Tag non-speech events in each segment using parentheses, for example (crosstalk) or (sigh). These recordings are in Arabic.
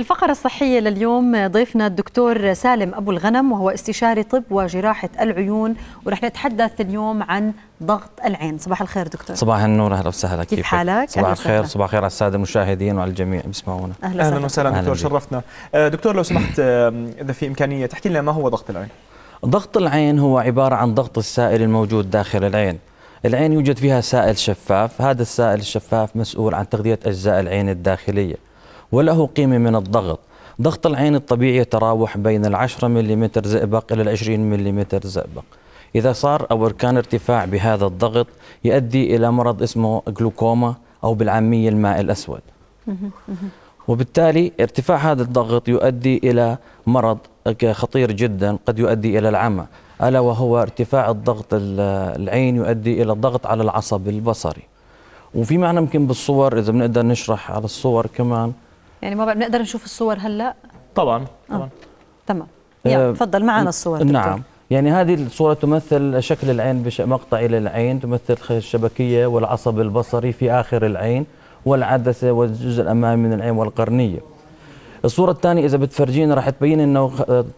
الفقرة الصحية لليوم ضيفنا الدكتور سالم أبو الغنم وهو استشاري طب وجراحة العيون ورح نتحدث اليوم عن ضغط العين صباح الخير دكتور صباح النور أهلا وسهلا كيف, حالك صباح الخير صباح الخير على السادة المشاهدين وعلى الجميع بيسمعونا أهلا, أهلا وسهلا دكتور شرفتنا آه، دكتور لو سمحت آه، إذا في إمكانية تحكي لنا ما هو ضغط العين ضغط العين هو عبارة عن ضغط السائل الموجود داخل العين العين يوجد فيها سائل شفاف هذا السائل الشفاف مسؤول عن تغذية أجزاء العين الداخلية وله قيمة من الضغط ضغط العين الطبيعي يتراوح بين العشرة ملم زئبق إلى العشرين ملم زئبق إذا صار أو كان ارتفاع بهذا الضغط يؤدي إلى مرض اسمه جلوكوما أو بالعامية الماء الأسود وبالتالي ارتفاع هذا الضغط يؤدي إلى مرض خطير جدا قد يؤدي إلى العمى ألا وهو ارتفاع الضغط العين يؤدي إلى الضغط على العصب البصري وفي معنى يمكن بالصور إذا بنقدر نشرح على الصور كمان يعني ما بنقدر نشوف الصور هلا طبعا آه، طبعا آه. تمام يعني تفضل معنا الصور دكتور. نعم يعني هذه الصورة تمثل شكل العين بمقطع للعين تمثل الشبكية والعصب البصري في آخر العين والعدسة والجزء الأمامي من العين والقرنية الصورة الثانية إذا بتفرجينا راح تبين أنه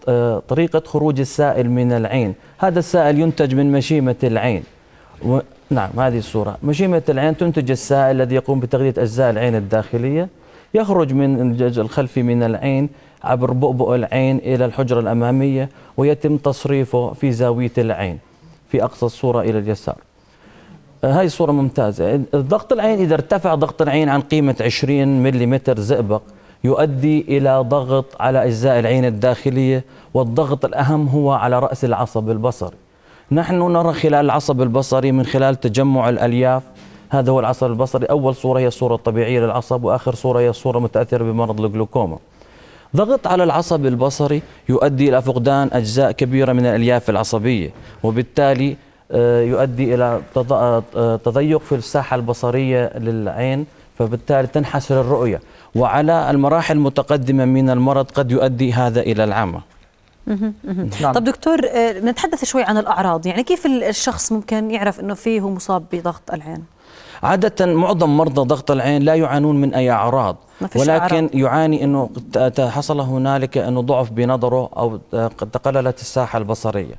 آه، طريقة خروج السائل من العين هذا السائل ينتج من مشيمة العين و... نعم هذه الصورة مشيمة العين تنتج السائل الذي يقوم بتغذية أجزاء العين الداخلية يخرج من الجزء الخلفي من العين عبر بؤبؤ العين إلى الحجرة الأمامية ويتم تصريفه في زاوية العين في أقصى الصورة إلى اليسار آه، هاي صورة ممتازة ضغط العين إذا ارتفع ضغط العين عن قيمة 20 ملم زئبق يؤدي إلى ضغط على أجزاء العين الداخلية والضغط الأهم هو على رأس العصب البصري نحن نرى خلال العصب البصري من خلال تجمع الألياف هذا هو العصب البصري أول صورة هي الصورة الطبيعية للعصب وآخر صورة هي الصورة متأثرة بمرض الجلوكوما ضغط على العصب البصري يؤدي إلى فقدان أجزاء كبيرة من الألياف العصبية وبالتالي آه، يؤدي إلى آه، تضيق في الساحة البصرية للعين فبالتالي تنحسر الرؤية وعلى المراحل المتقدمة من المرض قد يؤدي هذا إلى العمى نعم. طب دكتور آه، نتحدث شوي عن الأعراض يعني كيف الشخص ممكن يعرف أنه فيه مصاب بضغط العين عادة معظم مرضى ضغط العين لا يعانون من أي أعراض ولكن عرب. يعاني أنه حصل هنالك أنه ضعف بنظره أو تقللت الساحة البصرية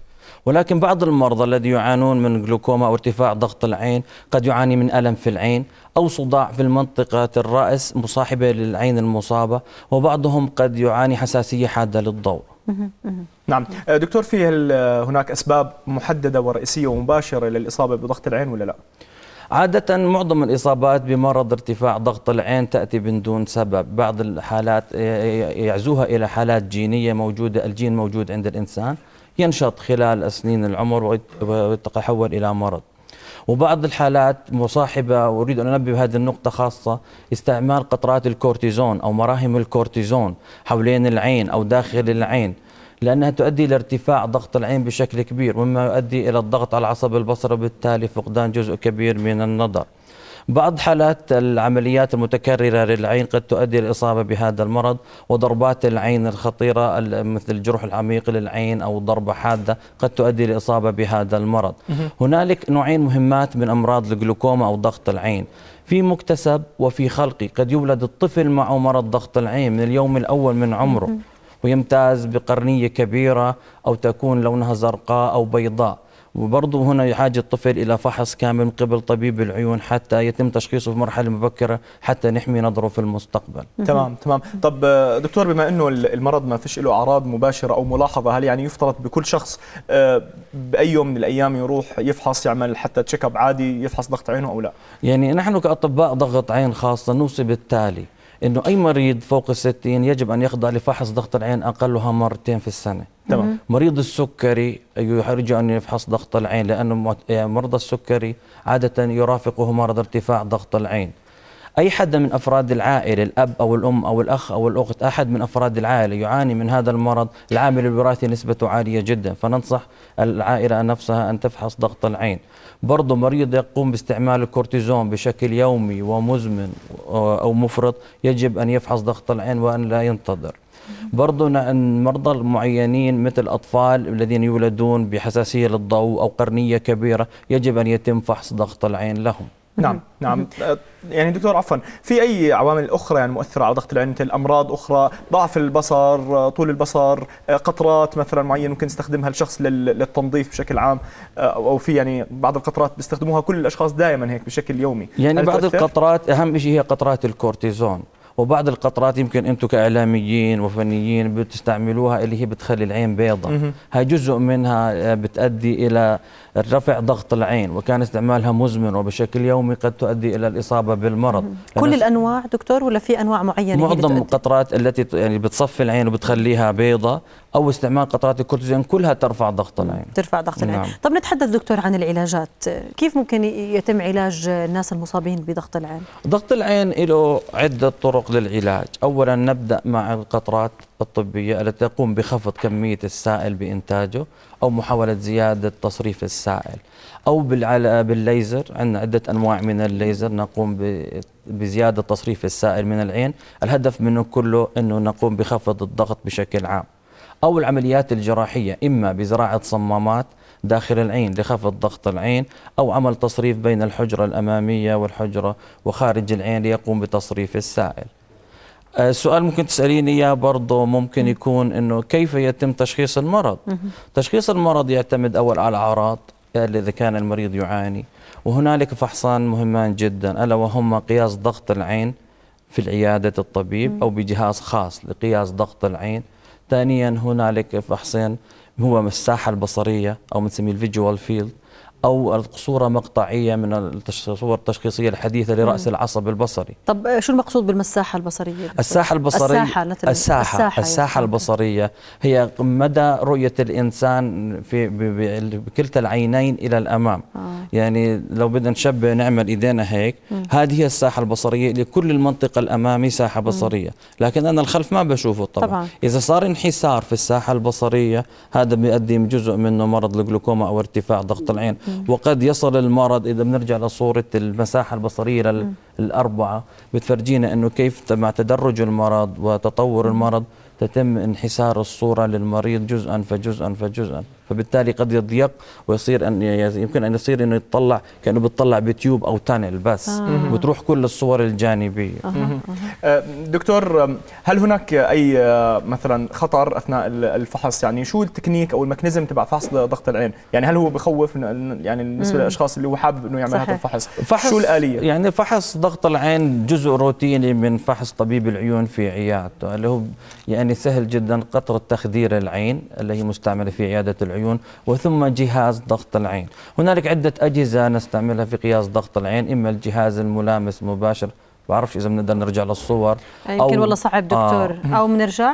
ولكن بعض المرضى الذي يعانون من جلوكوما أو ارتفاع ضغط العين قد يعاني من ألم في العين أو صداع في المنطقة الرأس مصاحبة للعين المصابة وبعضهم قد يعاني حساسية حادة للضوء نعم أه، دكتور في هناك أسباب محددة ورئيسية ومباشرة للإصابة بضغط العين ولا لا؟ عادة معظم الإصابات بمرض ارتفاع ضغط العين تأتي من دون سبب بعض الحالات يعزوها إلى حالات جينية موجودة الجين موجود عند الإنسان ينشط خلال سنين العمر ويتحول إلى مرض وبعض الحالات مصاحبة وأريد أن أنبه هذه النقطة خاصة استعمال قطرات الكورتيزون أو مراهم الكورتيزون حولين العين أو داخل العين لأنها تؤدي إلى ارتفاع ضغط العين بشكل كبير مما يؤدي إلى الضغط على عصب البصر وبالتالي فقدان جزء كبير من النظر بعض حالات العمليات المتكررة للعين قد تؤدي للإصابة بهذا المرض وضربات العين الخطيرة مثل الجروح العميق للعين أو ضربة حادة قد تؤدي للإصابة بهذا المرض هنالك نوعين مهمات من أمراض الجلوكوما أو ضغط العين في مكتسب وفي خلقي قد يولد الطفل معه مرض ضغط العين من اليوم الأول من عمره ويمتاز بقرنية كبيرة أو تكون لونها زرقاء أو بيضاء وبرضه هنا يحاج الطفل إلى فحص كامل من قبل طبيب العيون حتى يتم تشخيصه في مرحلة مبكرة حتى نحمي نظره في المستقبل تمام تمام طب آه، دكتور بما أنه المرض ما فيش له أعراض مباشرة أو ملاحظة هل يعني يفترض بكل شخص آه، بأي يوم من الأيام يروح يفحص يعمل حتى تشيك اب عادي يفحص ضغط عينه أو لا يعني نحن كأطباء ضغط عين خاصة نوصي بالتالي انه اي مريض فوق الستين يجب ان يخضع لفحص ضغط العين اقلها مرتين في السنه تمام مريض السكري يرجع ان يفحص ضغط العين لانه يعني مرضى السكري عاده يرافقه مرض ارتفاع ضغط العين اي حدا من افراد العائله الاب او الام او الاخ او الاخت احد من افراد العائله يعاني من هذا المرض العامل الوراثي نسبته عاليه جدا فننصح العائله نفسها ان تفحص ضغط العين برضه مريض يقوم باستعمال الكورتيزون بشكل يومي ومزمن أو مفرط يجب أن يفحص ضغط العين وأن لا ينتظر برضو مرضى المعينين مثل الأطفال الذين يولدون بحساسية للضوء أو قرنية كبيرة يجب أن يتم فحص ضغط العين لهم نعم نعم أه، يعني دكتور عفوا في اي عوامل اخرى يعني مؤثره على ضغط العين مثل امراض اخرى ضعف البصر طول البصر أه، قطرات مثلا معينه ممكن يستخدمها الشخص للتنظيف بشكل عام أه، او في يعني بعض القطرات بيستخدموها كل الاشخاص دائما هيك بشكل يومي يعني بعض القطرات اهم شيء هي قطرات الكورتيزون وبعض القطرات يمكن انتم كاعلاميين وفنيين بتستعملوها اللي هي بتخلي العين بيضاء هاي جزء منها بتؤدي الى رفع ضغط العين وكان استعمالها مزمن وبشكل يومي قد تؤدي الى الاصابه بالمرض كل الانواع دكتور ولا في انواع معينه معظم القطرات التي يعني بتصفي العين وبتخليها بيضة او استعمال قطرات الكورتيزون كلها ترفع ضغط العين ترفع ضغط العين نعم. طب نتحدث دكتور عن العلاجات كيف ممكن يتم علاج الناس المصابين بضغط العين ضغط العين له عده طرق للعلاج اولا نبدا مع القطرات الطبية التي تقوم بخفض كمية السائل بإنتاجه أو محاولة زيادة تصريف السائل أو بالليزر عندنا عدة أنواع من الليزر نقوم بزيادة تصريف السائل من العين الهدف منه كله أنه نقوم بخفض الضغط بشكل عام أو العمليات الجراحية إما بزراعة صمامات داخل العين لخفض ضغط العين أو عمل تصريف بين الحجرة الأمامية والحجرة وخارج العين ليقوم بتصريف السائل آه، سؤال ممكن تساليني اياه برضه ممكن يكون انه كيف يتم تشخيص المرض؟ تشخيص المرض يعتمد اول على الاعراض اذا كان المريض يعاني وهنالك فحصان مهمان جدا الا وهما قياس ضغط العين في عياده الطبيب او بجهاز خاص لقياس ضغط العين. ثانيا هنالك فحصين هو مساحه البصريه او بنسميه الفيجوال فيلد او صوره مقطعيه من الصور التشخيصيه الحديثه لراس العصب البصري طب شو المقصود بالمساحه البصريه الساحه البصريه الساحه الساحه, الساحة, يعني. الساحة البصريه هي مدى رؤيه الانسان في بكلتا العينين الى الامام آه. يعني لو بدنا نشبه نعمل ايدينا هيك مم. هذه هي الساحه البصريه لكل المنطقه الامامي ساحه بصريه مم. لكن انا الخلف ما بشوفه طبعا, طبعا. اذا صار انحسار في الساحه البصريه هذا بيؤدي جزء منه مرض الجلوكوما او ارتفاع ضغط العين مم. وقد يصل المرض إذا بنرجع لصورة المساحة البصرية الأربعة بتفرجينا أنه كيف مع تدرج المرض وتطور المرض تتم انحسار الصورة للمريض جزءا فجزءا فجزءا فبالتالي قد يضيق ويصير ان يمكن ان يصير انه يتطلع كانه بتطلع بتيوب او تانل بس آه. بتروح كل الصور الجانبيه آه. آه. دكتور هل هناك اي آه، مثلا خطر اثناء الفحص يعني شو التكنيك او الميكانيزم تبع فحص ضغط العين يعني هل هو بخوف يعني بالنسبه للاشخاص اللي هو حابب انه يعمل هذا الفحص فحص شو الاليه يعني فحص ضغط العين جزء روتيني من فحص طبيب العيون في عيادته اللي هو يعني سهل جدا قطره تخدير العين اللي هي مستعمله في عياده العيون العيون وثم جهاز ضغط العين هنالك عدة أجهزة نستعملها في قياس ضغط العين إما الجهاز الملامس مباشر بعرفش إذا بنقدر نرجع للصور يمكن والله صعب آه. دكتور آه أو بنرجع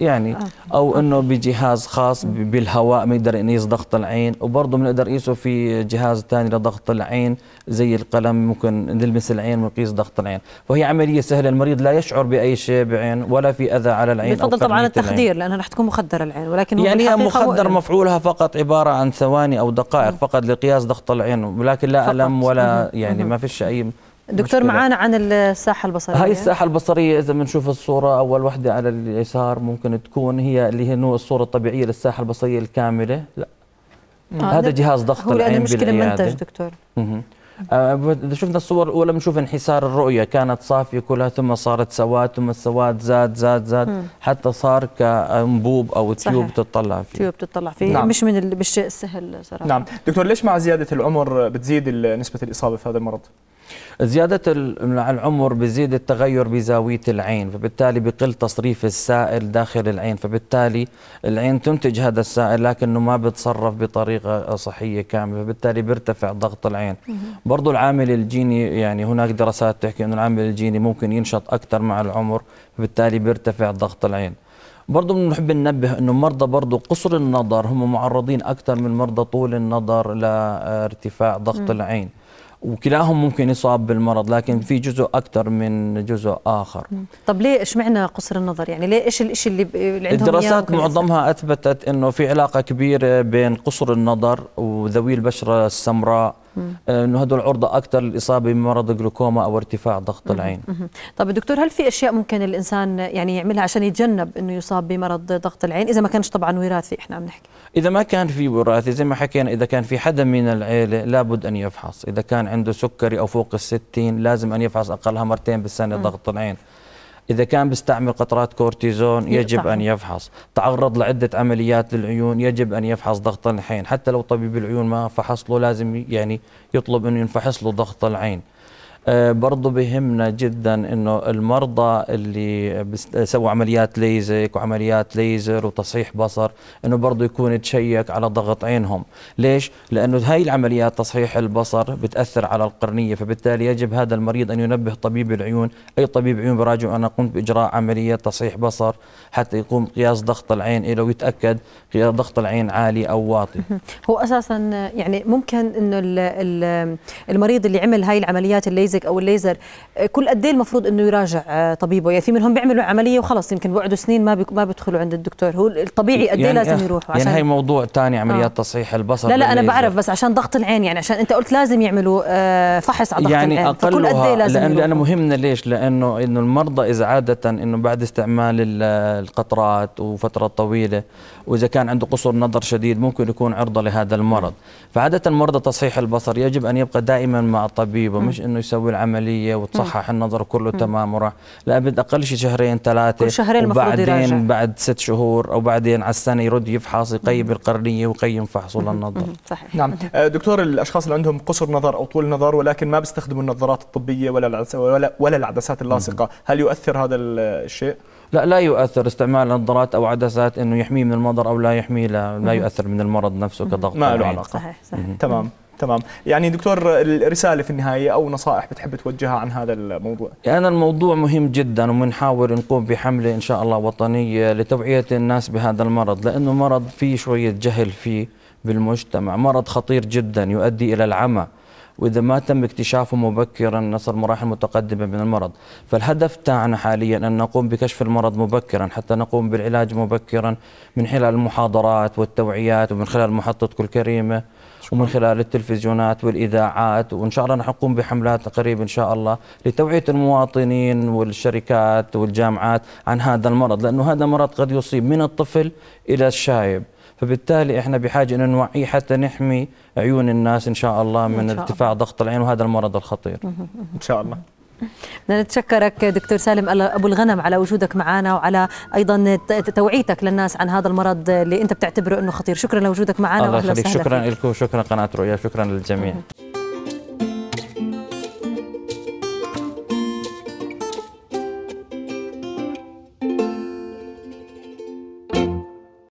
يعني آه. او انه بجهاز خاص بالهواء ما يقدر يقيس ضغط العين وبرضه بنقدر نقيسه في جهاز ثاني لضغط العين زي القلم ممكن نلمس العين ونقيس ضغط العين فهي عمليه سهله المريض لا يشعر باي شيء بعين ولا في اذى على العين بفضل طبعا التخدير لانها رح تكون مخدره العين ولكن يعني هي مخدر مفعولها فقط عباره عن ثواني او دقائق آه. فقط لقياس ضغط العين ولكن لا الم ولا يعني ما فيش اي دكتور معانا عن الساحه البصريه هاي الساحه البصريه اذا بنشوف الصوره اول وحده على اليسار ممكن تكون هي اللي هي الصوره الطبيعيه للساحه البصريه الكامله لا آه هذا جهاز ضغط العين مشكله منتج دكتور آه، اذا شفنا الصور الاولى بنشوف انحسار الرؤيه كانت صافيه كلها ثم صارت سواد ثم السواد زاد زاد زاد مم. حتى صار كانبوب او تيوب تطلع فيه تيوب تطلع فيه نعم. مش من الشيء السهل صراحه نعم دكتور ليش مع زياده العمر بتزيد نسبه الاصابه في هذا المرض زيادة العمر بزيد التغير بزاوية العين فبالتالي بقل تصريف السائل داخل العين فبالتالي العين تنتج هذا السائل لكنه ما بتصرف بطريقة صحية كاملة فبالتالي بيرتفع ضغط العين برضو العامل الجيني يعني هناك دراسات تحكي أنه العامل الجيني ممكن ينشط أكثر مع العمر فبالتالي بيرتفع ضغط العين برضه بنحب ننبه انه مرضى برضه قصر النظر هم معرضين اكثر من مرضى طول النظر لارتفاع ضغط م. العين وكلاهم ممكن يصاب بالمرض لكن في جزء اكثر من جزء اخر طب ليه اشمعنى قصر النظر يعني ليه ايش الشيء اللي عندهم الدراسات معظمها اثبتت انه في علاقه كبيره بين قصر النظر وذوي البشره السمراء آه، انه هدول عرضه اكثر للاصابه بمرض الجلوكوما او ارتفاع ضغط العين طب دكتور هل في اشياء ممكن الانسان يعني يعملها عشان يتجنب انه يصاب بمرض ضغط العين اذا ما كانش طبعا وراثي احنا عم نحكي اذا ما كان في وراثي زي ما حكينا اذا كان في حدا من العيله آه، لابد ان يفحص اذا كان عنده سكري او فوق ال 60 لازم ان يفحص اقلها مرتين بالسنه ضغط العين إذا كان بيستعمل قطرات كورتيزون يجب أن يفحص تعرض لعدة عمليات للعيون يجب أن يفحص ضغط العين حتى لو طبيب العيون ما فحص له لازم يعني يطلب أن ينفحص له ضغط العين آه، برضه بهمنا جدا انه المرضى اللي سووا عمليات ليزك وعمليات ليزر وتصحيح بصر انه برضه يكون تشيك على ضغط عينهم ليش لانه هاي العمليات تصحيح البصر بتاثر على القرنيه فبالتالي يجب هذا المريض ان ينبه طبيب العيون اي طبيب عيون براجعه انا قمت باجراء عمليه تصحيح بصر حتى يقوم قياس ضغط العين له ويتاكد ضغط العين عالي او واطي (laughs) هو اساسا يعني ممكن انه المريض اللي عمل هاي العمليات الليزر الليزك او الليزر آه، كل قد ايه المفروض انه يراجع آه، طبيبه يعني في منهم بيعملوا عمليه وخلص يمكن بيقعدوا سنين ما ما بيدخلوا عند الدكتور هو الطبيعي قد ايه يعني لازم آه، يروحوا يعني عشان يعني هي موضوع ثاني عمليات آه. تصحيح البصر لا لا انا بعرف بس عشان ضغط العين يعني عشان انت قلت لازم يعملوا فحص على ضغط يعني العين فكل قد ايه لازم لأن يروحوا. لانه مهمنا ليش لانه انه المرضى اذا عاده انه بعد استعمال القطرات وفتره طويله واذا كان عنده قصر نظر شديد ممكن يكون عرضه لهذا المرض فعاده مرضى تصحيح البصر يجب ان يبقى دائما مع الطبيب ومش انه يسوي تسوي العمليه وتصحح النظر كله تمام وراح لابد اقل شيء شهرين ثلاثه كل شهرين وبعدين يراجع بعد ست شهور او بعدين على السنه يرد يفحص يقيم القرنيه ويقيم فحصه للنظر صحيح نعم آه، دكتور الاشخاص اللي عندهم قصر نظر او طول نظر ولكن ما بيستخدموا النظارات الطبيه ولا ولا ولا العدسات اللاصقه هل يؤثر هذا الشيء لا لا يؤثر استعمال نظارات او عدسات انه يحميه من المرض او لا يحميه لا, لا يؤثر من المرض نفسه كضغط ما له علاقه صحيح صحيح تمام تمام يعني دكتور الرسالة في النهاية أو نصائح بتحب توجهها عن هذا الموضوع يعني الموضوع مهم جدا ومنحاول نقوم بحملة إن شاء الله وطنية لتوعية الناس بهذا المرض لأنه مرض فيه شوية جهل فيه بالمجتمع مرض خطير جدا يؤدي إلى العمى واذا ما تم اكتشافه مبكرا نصل مراحل متقدمه من المرض، فالهدف تاعنا حاليا ان نقوم بكشف المرض مبكرا حتى نقوم بالعلاج مبكرا من خلال المحاضرات والتوعيات ومن خلال محطه كل كريمه ومن خلال التلفزيونات والاذاعات وان شاء الله نقوم بحملات قريب ان شاء الله لتوعيه المواطنين والشركات والجامعات عن هذا المرض لانه هذا مرض قد يصيب من الطفل الى الشايب فبالتالي احنا بحاجه انه نوعيه حتى نحمي عيون الناس ان شاء الله من شاء ارتفاع الله. ضغط العين وهذا المرض الخطير ان شاء الله بدنا نتشكرك دكتور سالم ابو الغنم على وجودك معنا وعلى ايضا توعيتك للناس عن هذا المرض اللي انت بتعتبره انه خطير شكرا لوجودك معنا الله يخليك شكرا لكم شكرا قناه رؤيا شكرا للجميع